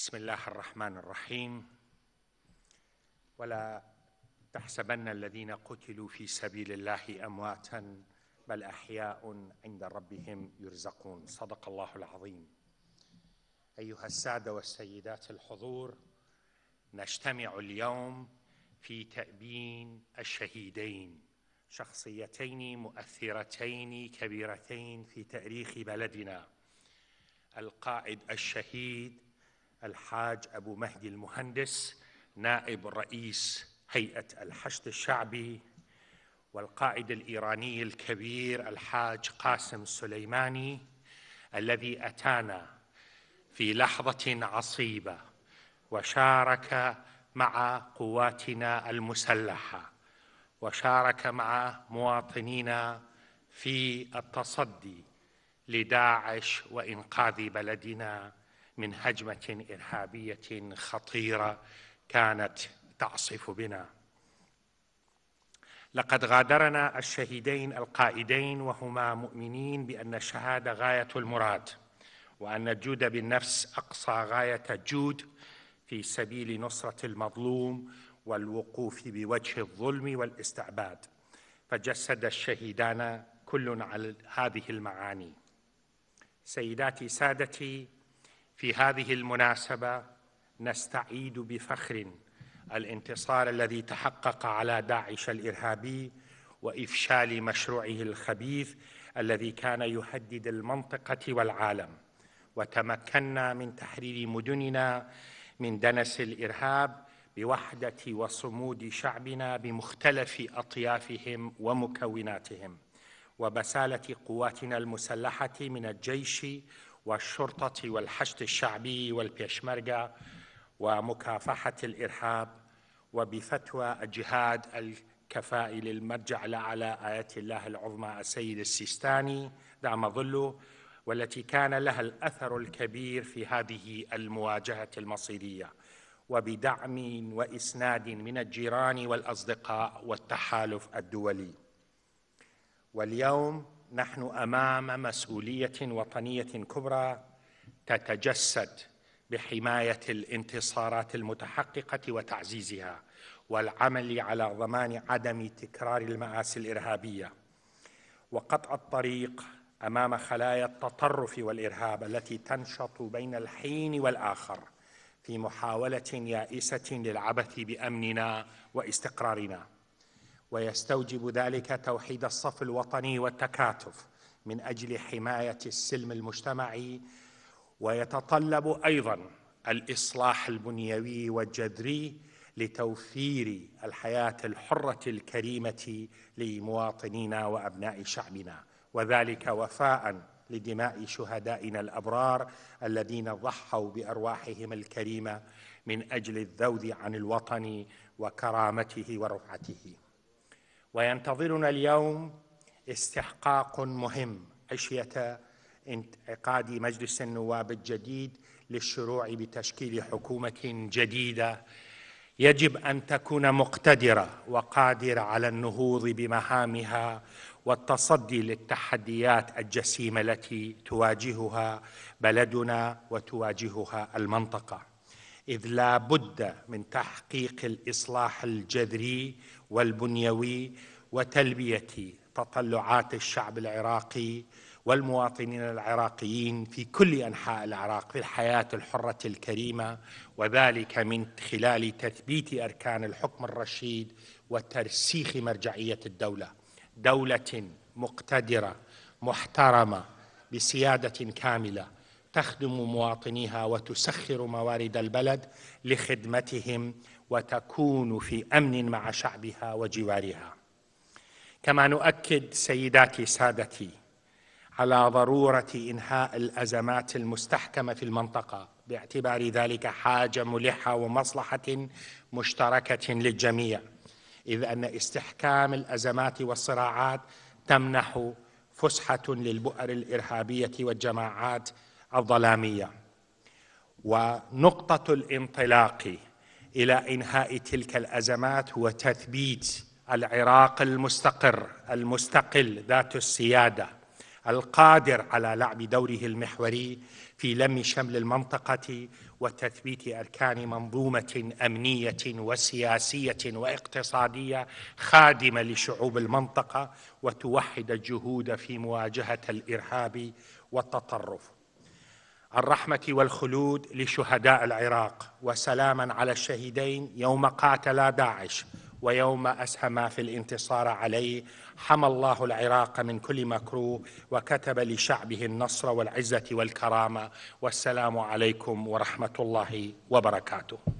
بسم الله الرحمن الرحيم ولا تحسبن الذين قتلوا في سبيل الله امواتا بل احياء عند ربهم يرزقون صدق الله العظيم ايها الساده والسيدات الحضور نجتمع اليوم في تابين الشهيدين شخصيتين مؤثرتين كبيرتين في تاريخ بلدنا القائد الشهيد الحاج أبو مهدي المهندس نائب رئيس هيئة الحشد الشعبي والقائد الإيراني الكبير الحاج قاسم سليماني الذي أتانا في لحظة عصيبة وشارك مع قواتنا المسلحة وشارك مع مواطنينا في التصدي لداعش وإنقاذ بلدنا من هجمه ارهابيه خطيره كانت تعصف بنا لقد غادرنا الشهيدين القائدين وهما مؤمنين بان الشهاده غايه المراد وان الجود بالنفس اقصى غايه الجود في سبيل نصره المظلوم والوقوف بوجه الظلم والاستعباد فجسد الشهيدان كل على هذه المعاني سيداتي سادتي في هذه المناسبة نستعيد بفخر الانتصار الذي تحقق على داعش الإرهابي وإفشال مشروعه الخبيث الذي كان يهدد المنطقة والعالم وتمكنا من تحرير مدننا من دنس الإرهاب بوحدة وصمود شعبنا بمختلف أطيافهم ومكوناتهم وبسالة قواتنا المسلحة من الجيش والشرطة والحشد الشعبي والبيشمركة ومكافحة الإرهاب وبفتوى الجهاد الكفائي للمرجع الأعلى آية الله العظمى السيد السيستاني دعم ظله والتي كان لها الأثر الكبير في هذه المواجهة المصيرية وبدعم وإسناد من الجيران والأصدقاء والتحالف الدولي واليوم نحن امام مسؤوليه وطنيه كبرى تتجسد بحمايه الانتصارات المتحققه وتعزيزها والعمل على ضمان عدم تكرار المآسي الارهابيه وقطع الطريق امام خلايا التطرف والارهاب التي تنشط بين الحين والاخر في محاوله يائسه للعبث بامننا واستقرارنا ويستوجب ذلك توحيد الصف الوطني والتكاتف من اجل حمايه السلم المجتمعي ويتطلب ايضا الاصلاح البنيوي والجذري لتوفير الحياه الحره الكريمه لمواطنينا وابناء شعبنا وذلك وفاء لدماء شهدائنا الابرار الذين ضحوا بارواحهم الكريمه من اجل الذود عن الوطن وكرامته ورفعته وينتظرنا اليوم استحقاق مهم عشيه انعقاد مجلس النواب الجديد للشروع بتشكيل حكومه جديده يجب ان تكون مقتدره وقادره على النهوض بمهامها والتصدي للتحديات الجسيمه التي تواجهها بلدنا وتواجهها المنطقه اذ لا بد من تحقيق الاصلاح الجذري والبنيوي وتلبيه تطلعات الشعب العراقي والمواطنين العراقيين في كل انحاء العراق في الحياه الحره الكريمه وذلك من خلال تثبيت اركان الحكم الرشيد وترسيخ مرجعيه الدوله دوله مقتدره محترمه بسياده كامله تخدم مواطنيها وتسخر موارد البلد لخدمتهم وتكون في امن مع شعبها وجوارها كما نؤكد سيداتي سادتي على ضروره انهاء الازمات المستحكمه في المنطقه باعتبار ذلك حاجه ملحه ومصلحه مشتركه للجميع اذ ان استحكام الازمات والصراعات تمنح فسحه للبؤر الارهابيه والجماعات الظلاميه ونقطه الانطلاق الى انهاء تلك الازمات هو تثبيت العراق المستقر المستقل ذات السياده القادر على لعب دوره المحوري في لم شمل المنطقه وتثبيت اركان منظومه امنيه وسياسيه واقتصاديه خادمه لشعوب المنطقه وتوحد الجهود في مواجهه الارهاب والتطرف الرحمة والخلود لشهداء العراق وسلاما على الشهيدين يوم قاتلا داعش ويوم أسهما في الانتصار عليه حمى الله العراق من كل مكروه وكتب لشعبه النصر والعزة والكرامة والسلام عليكم ورحمة الله وبركاته